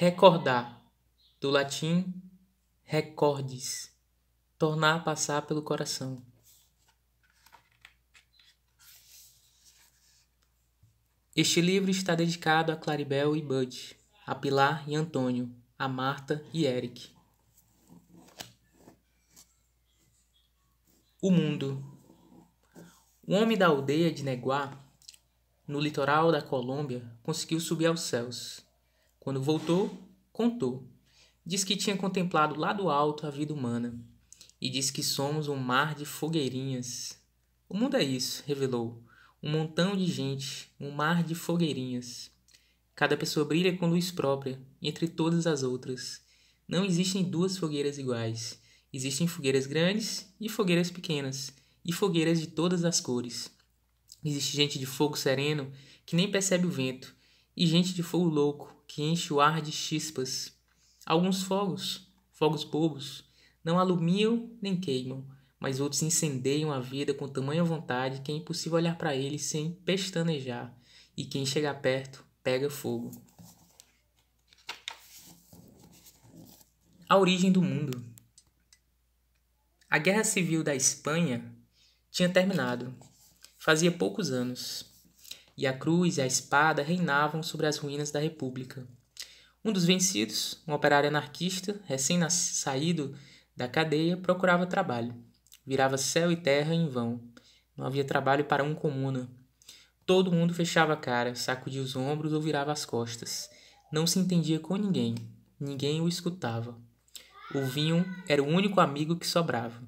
Recordar, do latim recordes, tornar a passar pelo coração. Este livro está dedicado a Claribel e Bud, a Pilar e Antônio, a Marta e Eric. O mundo. Um homem da aldeia de Neguá, no litoral da Colômbia, conseguiu subir aos céus. Quando voltou, contou. Diz que tinha contemplado lá do alto a vida humana e diz que somos um mar de fogueirinhas. O mundo é isso, revelou. Um montão de gente, um mar de fogueirinhas. Cada pessoa brilha com luz própria, entre todas as outras. Não existem duas fogueiras iguais. Existem fogueiras grandes e fogueiras pequenas, e fogueiras de todas as cores. Existe gente de fogo sereno que nem percebe o vento, e gente de fogo louco que enche o ar de chispas. Alguns fogos, fogos bobos, não alumiam nem queimam, mas outros incendeiam a vida com tamanha vontade que é impossível olhar para eles sem pestanejar, e quem chega perto pega fogo. A origem do mundo. A Guerra Civil da Espanha tinha terminado. Fazia poucos anos e a cruz e a espada reinavam sobre as ruínas da República. Um dos vencidos, um operário anarquista, recém-saído da cadeia, procurava trabalho. Virava céu e terra em vão. Não havia trabalho para um comuna. Todo mundo fechava a cara, sacudia os ombros ou virava as costas. Não se entendia com ninguém. Ninguém o escutava. O vinho era o único amigo que sobrava.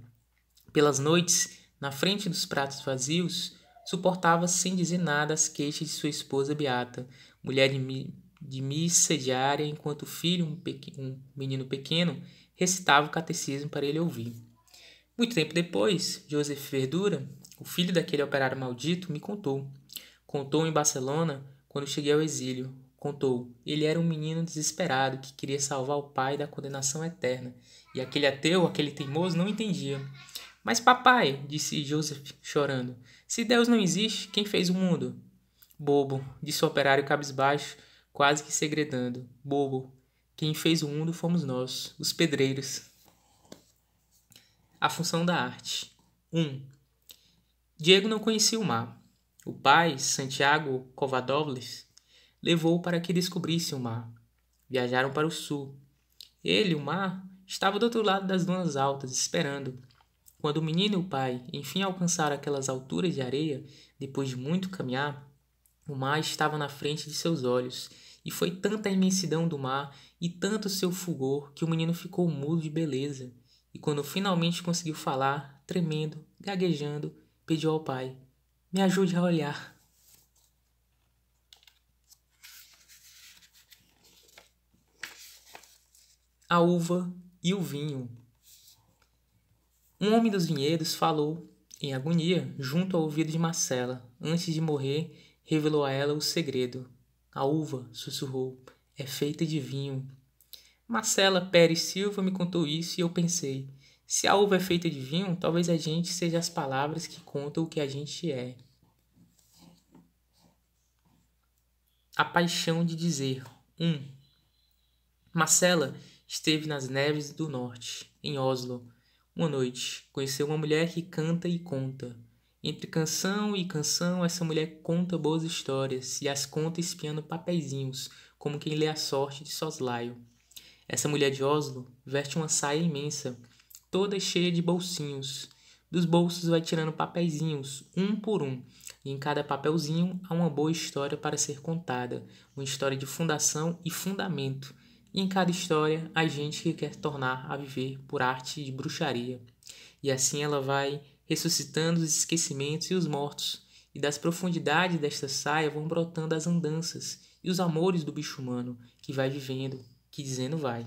Pelas noites, na frente dos pratos vazios, suportava sem dizer nada as queixas de sua esposa Beata, mulher de, mi, de missa diária, enquanto o filho, um, um menino pequeno, recitava o catecismo para ele ouvir. Muito tempo depois, Joseph Verdura, o filho daquele operário maldito, me contou. Contou em Barcelona, quando cheguei ao exílio. Contou, ele era um menino desesperado que queria salvar o pai da condenação eterna, e aquele ateu, aquele teimoso, não entendia. Mas papai, disse Joseph, chorando, se Deus não existe, quem fez o mundo? Bobo, disse o operário cabisbaixo, quase que segredando. Bobo, quem fez o mundo fomos nós, os pedreiros. A função da arte. 1. Um, Diego não conhecia o mar. O pai, Santiago Covadovles, levou-o para que descobrisse o mar. Viajaram para o sul. Ele, o mar, estava do outro lado das dunas altas, esperando quando o menino e o pai enfim alcançaram aquelas alturas de areia, depois de muito caminhar, o mar estava na frente de seus olhos, e foi tanta a imensidão do mar e tanto seu fulgor que o menino ficou mudo de beleza. E quando finalmente conseguiu falar, tremendo, gaguejando, pediu ao pai: Me ajude a olhar. A uva e o vinho. Um homem dos vinhedos falou, em agonia, junto ao ouvido de Marcela. Antes de morrer, revelou a ela o segredo. A uva, sussurrou, é feita de vinho. Marcela Pérez Silva me contou isso e eu pensei: se a uva é feita de vinho, talvez a gente seja as palavras que contam o que a gente é. A paixão de dizer. 1. Um. Marcela esteve nas neves do norte, em Oslo uma noite, conheceu uma mulher que canta e conta. Entre canção e canção, essa mulher conta boas histórias e as conta espiando papeizinhos, como quem lê a sorte de soslaio. Essa mulher de Oslo veste uma saia imensa, toda cheia de bolsinhos. Dos bolsos vai tirando papeizinhos, um por um, e em cada papelzinho há uma boa história para ser contada, uma história de fundação e fundamento, e em cada história, há gente que quer tornar a viver por arte de bruxaria. E assim ela vai ressuscitando os esquecimentos e os mortos, e das profundidades desta saia vão brotando as andanças e os amores do bicho humano que vai vivendo, que dizendo vai.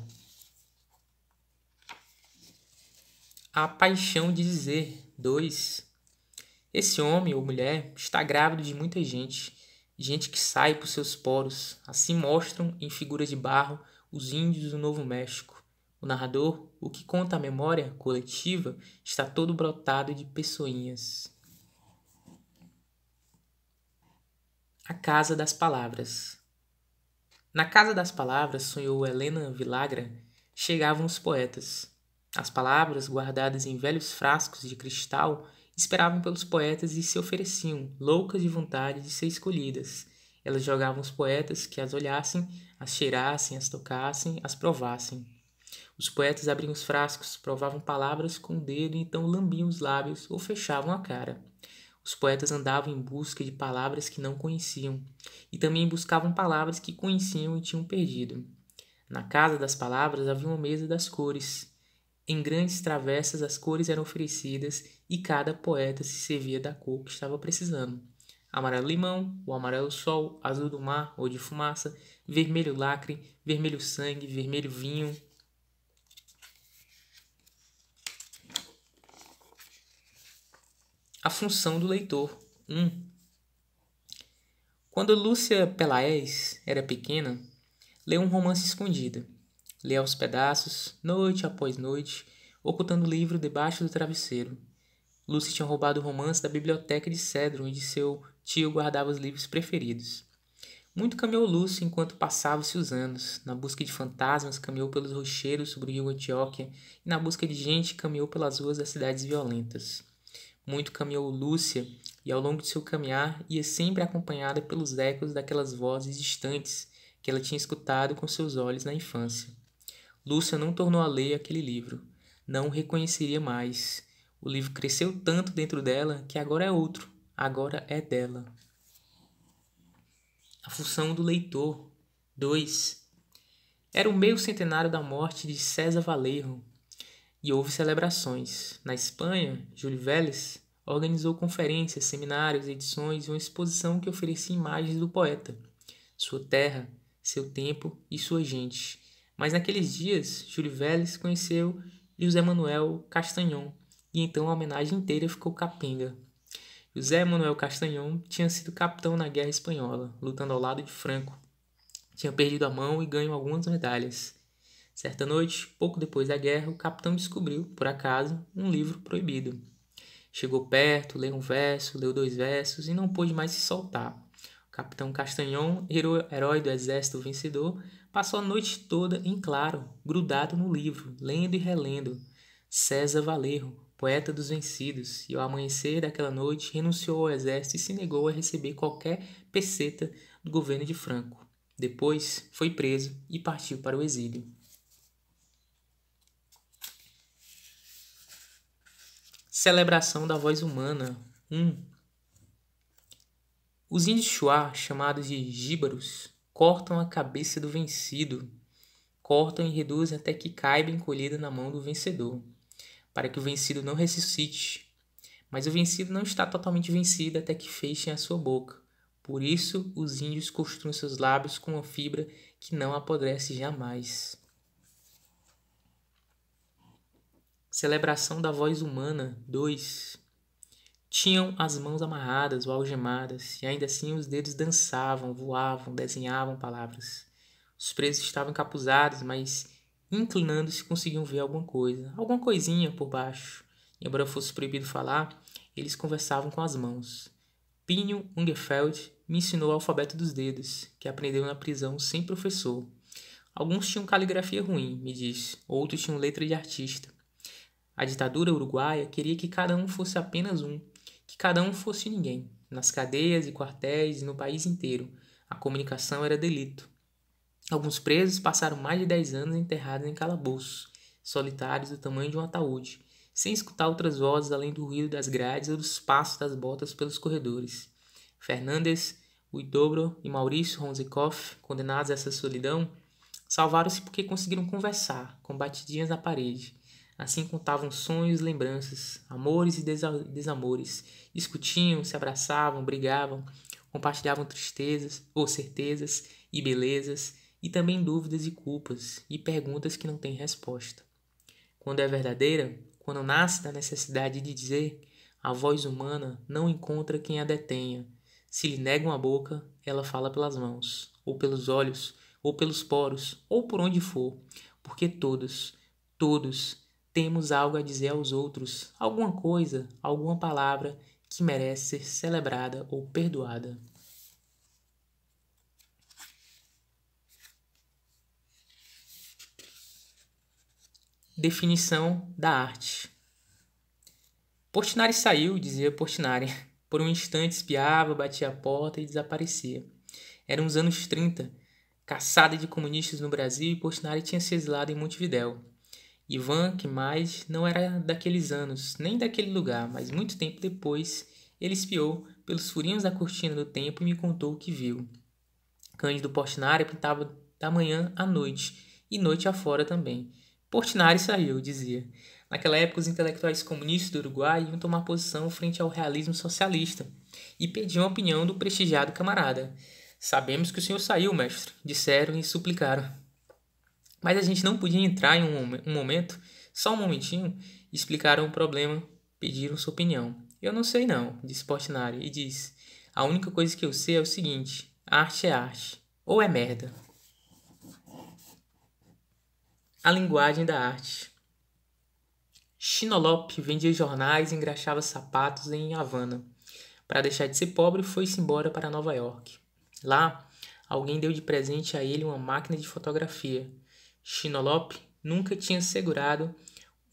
A paixão de dizer 2. Esse homem ou mulher está grávido de muita gente, gente que sai por seus poros, assim mostram em figuras de barro os índios do Novo México. O narrador, o que conta a memória coletiva, está todo brotado de pessoinhas. A Casa das Palavras Na Casa das Palavras, sonhou Helena Vilagra, chegavam os poetas. As palavras, guardadas em velhos frascos de cristal, esperavam pelos poetas e se ofereciam, loucas de vontade de ser escolhidas, elas jogavam os poetas que as olhassem, as cheirassem, as tocassem, as provassem. Os poetas abriam os frascos, provavam palavras com o dedo e então lambiam os lábios ou fechavam a cara. Os poetas andavam em busca de palavras que não conheciam e também buscavam palavras que conheciam e tinham perdido. Na casa das palavras havia uma mesa das cores. Em grandes travessas as cores eram oferecidas e cada poeta se servia da cor que estava precisando amarelo limão, o amarelo sol, azul do mar ou de fumaça, vermelho lacre, vermelho sangue, vermelho vinho. A função do leitor 1. Um. Quando Lúcia Pelaez era pequena, leu um romance escondido. Leu aos pedaços, noite após noite, ocultando o livro debaixo do travesseiro. Lúcia tinha roubado o romance da biblioteca de Cedro, onde seu tio guardava os livros preferidos. Muito caminhou Lúcio enquanto passavam-se os anos. Na busca de fantasmas, caminhou pelos rocheiros sobre o rio Antioquia, e na busca de gente, caminhou pelas ruas das cidades violentas. Muito caminhou Lúcia, e ao longo de seu caminhar ia sempre acompanhada pelos ecos daquelas vozes distantes que ela tinha escutado com seus olhos na infância. Lúcia não tornou a ler aquele livro, não o reconheceria mais. O livro cresceu tanto dentro dela que agora é outro, agora é dela. A função do leitor. 2. Era o meio centenário da morte de César Valerro e houve celebrações. Na Espanha, Júlio Vélez organizou conferências, seminários, edições e uma exposição que oferecia imagens do poeta, sua terra, seu tempo e sua gente. Mas naqueles dias, Júlio Vélez conheceu José Manuel Castanhon e então a homenagem inteira ficou capenga. José Manuel Castanhon tinha sido capitão na Guerra Espanhola, lutando ao lado de Franco. Tinha perdido a mão e ganho algumas medalhas. Certa noite, pouco depois da guerra, o capitão descobriu, por acaso, um livro proibido. Chegou perto, leu um verso, leu dois versos e não pôde mais se soltar. O capitão Castanhon, herói do exército vencedor, passou a noite toda em claro, grudado no livro, lendo e relendo. César Valerro, poeta dos vencidos, e ao amanhecer daquela noite renunciou ao exército e se negou a receber qualquer peceta do governo de Franco. Depois foi preso e partiu para o exílio. Celebração da voz humana 1. Um. Os índios Chua, chamados de gíbaros, cortam a cabeça do vencido, cortam e reduzem até que caiba encolhida na mão do vencedor para que o vencido não ressuscite. Mas o vencido não está totalmente vencido até que fechem a sua boca. Por isso, os índios costuram seus lábios com uma fibra que não apodrece jamais. Celebração da voz humana 2. Tinham as mãos amarradas ou algemadas, e ainda assim os dedos dançavam, voavam, desenhavam palavras. Os presos estavam encapuzados, mas Inclinando-se, conseguiam ver alguma coisa, alguma coisinha por baixo. Embora fosse proibido falar, eles conversavam com as mãos. Pinho Ungefeld me ensinou o alfabeto dos dedos, que aprendeu na prisão sem professor. Alguns tinham caligrafia ruim, me disse, outros tinham letra de artista. A ditadura uruguaia queria que cada um fosse apenas um, que cada um fosse ninguém. Nas cadeias e quartéis e no país inteiro, a comunicação era delito. Alguns presos passaram mais de 10 anos enterrados em calabouços, solitários do tamanho de um ataúde, sem escutar outras vozes além do ruído das grades ou dos passos das botas pelos corredores. Fernandes, Uidobro e Maurício Ronzikoff, condenados a essa solidão, salvaram-se porque conseguiram conversar, com batidinhas na parede. Assim contavam sonhos e lembranças, amores e desamores. Discutiam, se abraçavam, brigavam, compartilhavam tristezas ou certezas e belezas e também dúvidas e culpas e perguntas que não têm resposta. Quando é verdadeira, quando nasce da necessidade de dizer, a voz humana não encontra quem a detenha. Se lhe negam a boca, ela fala pelas mãos, ou pelos olhos, ou pelos poros, ou por onde for, porque todos, todos, temos algo a dizer aos outros, alguma coisa, alguma palavra que merece ser celebrada ou perdoada. definição da arte. Portinari saiu, dizia Portinari. Por um instante espiava, batia a porta e desaparecia. Eram os anos 30, caçada de comunistas no Brasil e Portinari tinha se exilado em Montevidéu. Ivan, que mais, não era daqueles anos, nem daquele lugar, mas muito tempo depois ele espiou pelos furinhos da cortina do tempo e me contou o que viu. Cândido Portinari pintava da manhã à noite e noite afora também Portinari saiu, dizia. Naquela época, os intelectuais comunistas do Uruguai iam tomar posição frente ao realismo socialista e pediam a opinião do prestigiado camarada. Sabemos que o senhor saiu, mestre, disseram e suplicaram. Mas a gente não podia entrar em um, momento, só um momentinho, explicaram o problema, pediram sua opinião. Eu não sei não, disse Portinari e disse: A única coisa que eu sei é o seguinte: arte é arte, ou é merda a linguagem da arte. Chinolope vendia jornais e engraxava sapatos em Havana. Para deixar de ser pobre, foi-se embora para Nova York. Lá, alguém deu de presente a ele uma máquina de fotografia. Chinolope nunca tinha segurado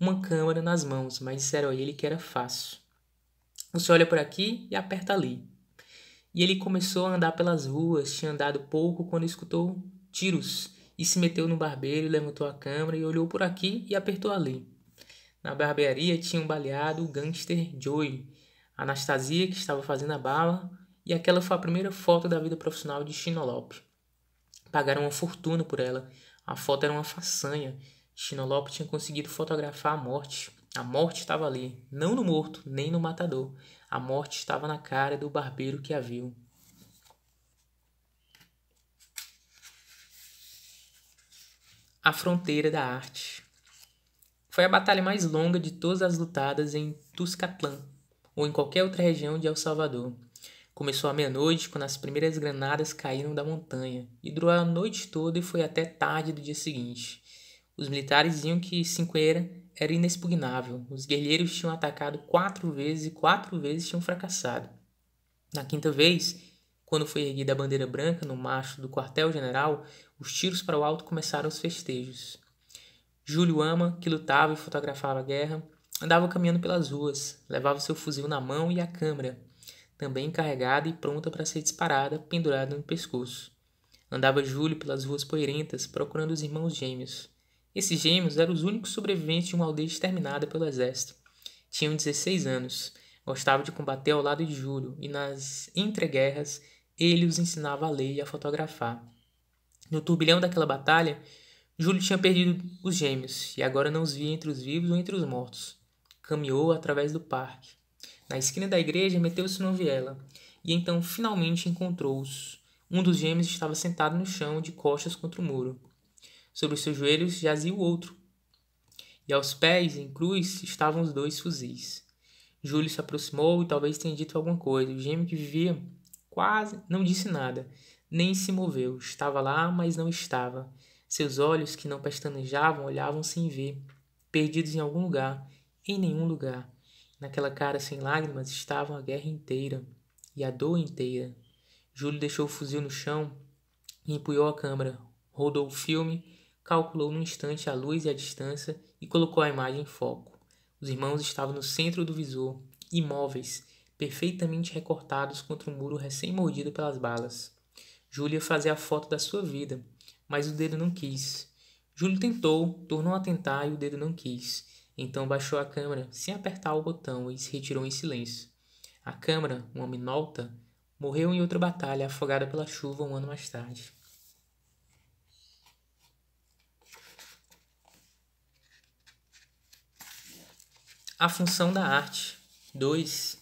uma câmera nas mãos, mas disseram a ele que era fácil. Você olha por aqui e aperta ali. E ele começou a andar pelas ruas, tinha andado pouco quando escutou tiros e se meteu no barbeiro, levantou a câmera e olhou por aqui e apertou ali. Na barbearia tinha um baleado o gangster Joey, Anastasia que estava fazendo a bala e aquela foi a primeira foto da vida profissional de Chinolope. Pagaram uma fortuna por ela. A foto era uma façanha. Chinolope tinha conseguido fotografar a morte. A morte estava ali, não no morto, nem no matador. A morte estava na cara do barbeiro que a viu. A Fronteira da Arte. Foi a batalha mais longa de todas as lutadas em Tuscatlán, ou em qualquer outra região de El Salvador. Começou à meia-noite, quando as primeiras granadas caíram da montanha, e durou a noite toda e foi até tarde do dia seguinte. Os militares diziam que Cinqueira era inexpugnável. Os guerrilheiros tinham atacado quatro vezes e quatro vezes tinham fracassado. Na quinta vez, quando foi erguida a bandeira branca no macho do quartel-general, os tiros para o alto começaram os festejos. Júlio Ama, que lutava e fotografava a guerra, andava caminhando pelas ruas, levava seu fuzil na mão e a câmera, também carregada e pronta para ser disparada, pendurada no pescoço. Andava Júlio pelas ruas poeirentas procurando os irmãos gêmeos. Esses gêmeos eram os únicos sobreviventes de uma aldeia exterminada pelo exército. Tinham 16 anos, gostava de combater ao lado de Júlio e nas entreguerras ele os ensinava a ler e a fotografar. No turbilhão daquela batalha, Júlio tinha perdido os gêmeos e agora não os via entre os vivos ou entre os mortos. Caminhou através do parque. Na esquina da igreja, meteu-se numa viela e então finalmente encontrou-os. Um dos gêmeos estava sentado no chão, de costas contra o muro. Sobre os seus joelhos jazia o outro. E aos pés, em cruz, estavam os dois fuzis. Júlio se aproximou e talvez tenha dito alguma coisa. O gêmeo que vivia quase não disse nada, nem se moveu. Estava lá, mas não estava. Seus olhos, que não pestanejavam, olhavam sem ver, perdidos em algum lugar, em nenhum lugar. Naquela cara sem lágrimas estavam a guerra inteira e a dor inteira. Júlio deixou o fuzil no chão e empunhou a câmera. Rodou o filme, calculou num instante a luz e a distância e colocou a imagem em foco. Os irmãos estavam no centro do visor, imóveis, perfeitamente recortados contra um muro recém-mordido pelas balas. Júlia fazer a foto da sua vida, mas o dedo não quis. Júlio tentou, tornou a tentar e o dedo não quis. Então baixou a câmera sem apertar o botão e se retirou em silêncio. A câmera, uma minolta, morreu em outra batalha afogada pela chuva um ano mais tarde. A função da arte. 2.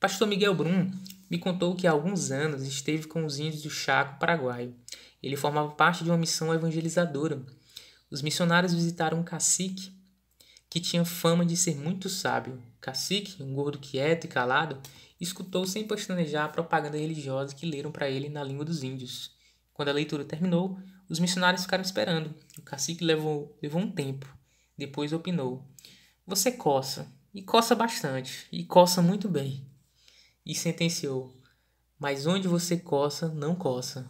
Pastor Miguel Brum me contou que há alguns anos esteve com os índios do Chaco Paraguaio. Ele formava parte de uma missão evangelizadora. Os missionários visitaram um cacique que tinha fama de ser muito sábio. O cacique, um gordo quieto e calado, escutou sem pestanejar a propaganda religiosa que leram para ele na língua dos índios. Quando a leitura terminou, os missionários ficaram esperando. O cacique levou, levou um tempo. Depois opinou: Você coça, e coça bastante, e coça muito bem e sentenciou: Mas onde você coça, não coça.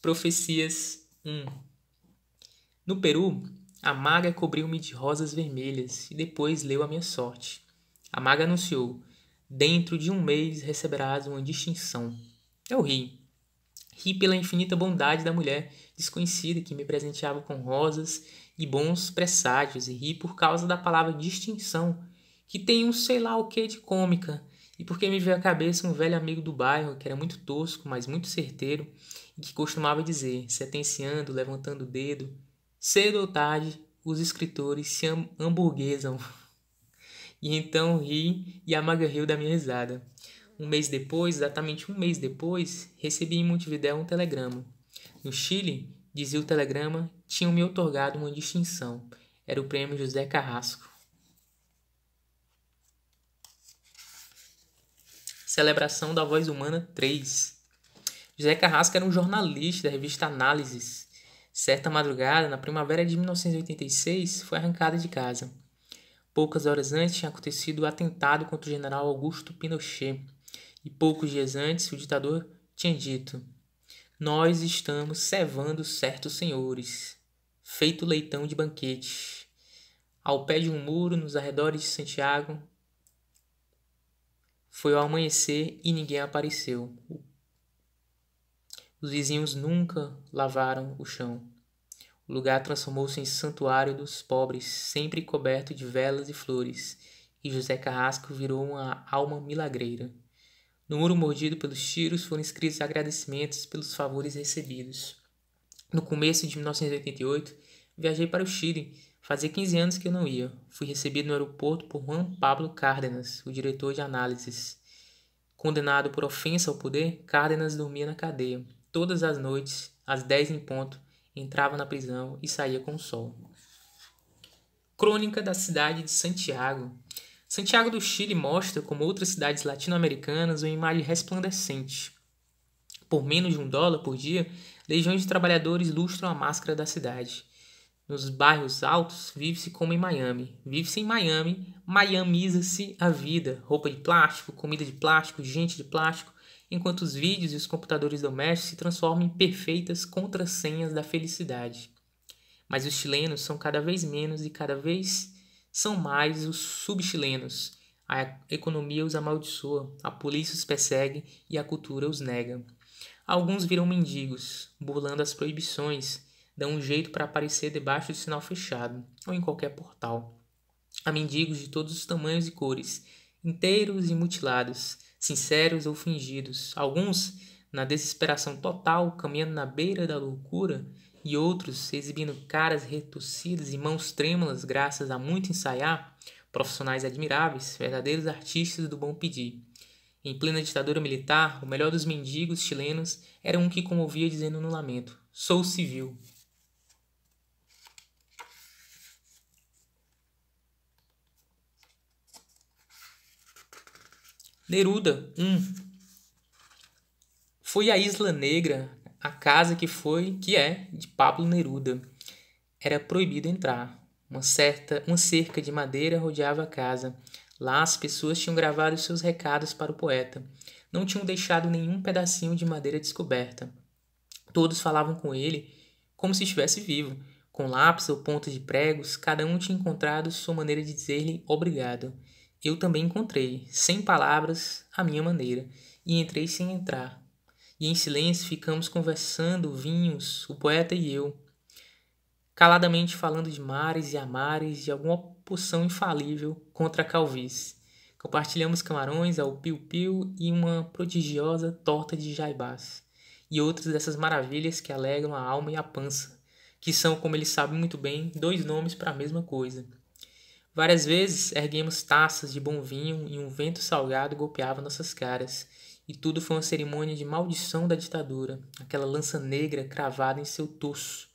Profecias 1 No Peru, a maga cobriu-me de rosas vermelhas e depois leu a minha sorte. A maga anunciou: Dentro de um mês receberás uma distinção. Eu ri. Ri pela infinita bondade da mulher desconhecida que me presenteava com rosas e bons presságios e ri por causa da palavra distinção, que tem um sei lá o que de cômica, e porque me veio à cabeça um velho amigo do bairro que era muito tosco, mas muito certeiro, e que costumava dizer, sentenciando, levantando o dedo, cedo ou tarde os escritores se hamburguesam. E então ri e a da minha risada. Um mês depois, exatamente um mês depois, recebi em Montevideo um telegrama. No Chile, dizia o telegrama, tinham me otorgado uma distinção. Era o prêmio José Carrasco. Celebração da Voz Humana 3. José Carrasco era um jornalista da revista Análises. Certa madrugada, na primavera de 1986, foi arrancado de casa. Poucas horas antes tinha acontecido o atentado contra o general Augusto Pinochet, e poucos dias antes o ditador tinha dito: nós estamos cevando certos senhores, feito leitão de banquete, ao pé de um muro nos arredores de Santiago. Foi ao amanhecer e ninguém apareceu. Os vizinhos nunca lavaram o chão. O lugar transformou-se em santuário dos pobres, sempre coberto de velas e flores, e José Carrasco virou uma alma milagreira. No muro mordido pelos tiros foram escritos agradecimentos pelos favores recebidos. No começo de 1988, viajei para o Chile. Fazia 15 anos que eu não ia. Fui recebido no aeroporto por Juan Pablo Cárdenas, o diretor de análises. Condenado por ofensa ao poder, Cárdenas dormia na cadeia. Todas as noites, às 10 em ponto, entrava na prisão e saía com o sol. Crônica da cidade de Santiago, Santiago do Chile mostra, como outras cidades latino-americanas, uma imagem resplandecente. Por menos de um dólar por dia, legiões de trabalhadores lustram a máscara da cidade. Nos bairros altos, vive-se como em Miami. Vive-se em Miami, miamiza-se a vida. Roupa de plástico, comida de plástico, gente de plástico, enquanto os vídeos e os computadores domésticos se transformam em perfeitas contrassenhas da felicidade. Mas os chilenos são cada vez menos e cada vez são mais os subchilenos. A economia os amaldiçoa, a polícia os persegue e a cultura os nega. Alguns viram mendigos, burlando as proibições, dão um jeito para aparecer debaixo do sinal fechado ou em qualquer portal. Há mendigos de todos os tamanhos e cores, inteiros e mutilados, sinceros ou fingidos. Alguns, na desesperação total, caminhando na beira da loucura, e outros exibindo caras retorcidas e mãos trêmulas graças a muito ensaiar, profissionais admiráveis, verdadeiros artistas do bom pedir. Em plena ditadura militar, o melhor dos mendigos chilenos era um que comovia dizendo no lamento: Sou civil. Neruda 1 um. Foi à Isla Negra a casa que foi, que é, de Pablo Neruda. Era proibido entrar. Uma certa, uma cerca de madeira rodeava a casa. Lá as pessoas tinham gravado seus recados para o poeta. Não tinham deixado nenhum pedacinho de madeira descoberta. Todos falavam com ele como se estivesse vivo, com lápis ou ponta de pregos, cada um tinha encontrado sua maneira de dizer-lhe obrigado. Eu também encontrei, sem palavras, a minha maneira, e entrei sem entrar, e em silêncio ficamos conversando, vinhos, o poeta e eu, caladamente falando de mares e amares, de alguma poção infalível contra a calvície. Compartilhamos camarões ao piu-piu e uma prodigiosa torta de jaibás, e outras dessas maravilhas que alegram a alma e a pança, que são, como ele sabe muito bem, dois nomes para a mesma coisa. Várias vezes erguemos taças de bom vinho e um vento salgado golpeava nossas caras, e tudo foi uma cerimônia de maldição da ditadura, aquela lança negra cravada em seu torso.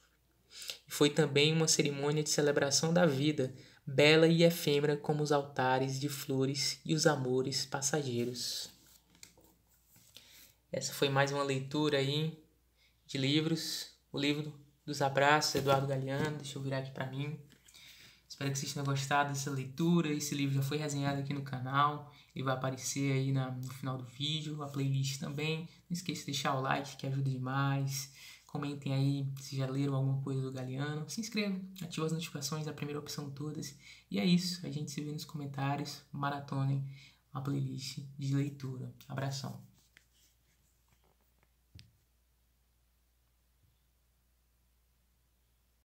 E foi também uma cerimônia de celebração da vida, bela e efêmera como os altares de flores e os amores passageiros. Essa foi mais uma leitura aí de livros, o livro dos abraços, Eduardo Galeano, deixa eu virar aqui para mim. Espero que vocês tenham gostado dessa leitura, esse livro já foi resenhado aqui no canal vai aparecer aí na, no final do vídeo, a playlist também. Não esqueça de deixar o like que ajuda demais. Comentem aí se já leram alguma coisa do Galeano. Se inscreva, ative as notificações, é a primeira opção todas. E é isso, a gente se vê nos comentários. Maratonem a playlist de leitura. Abração.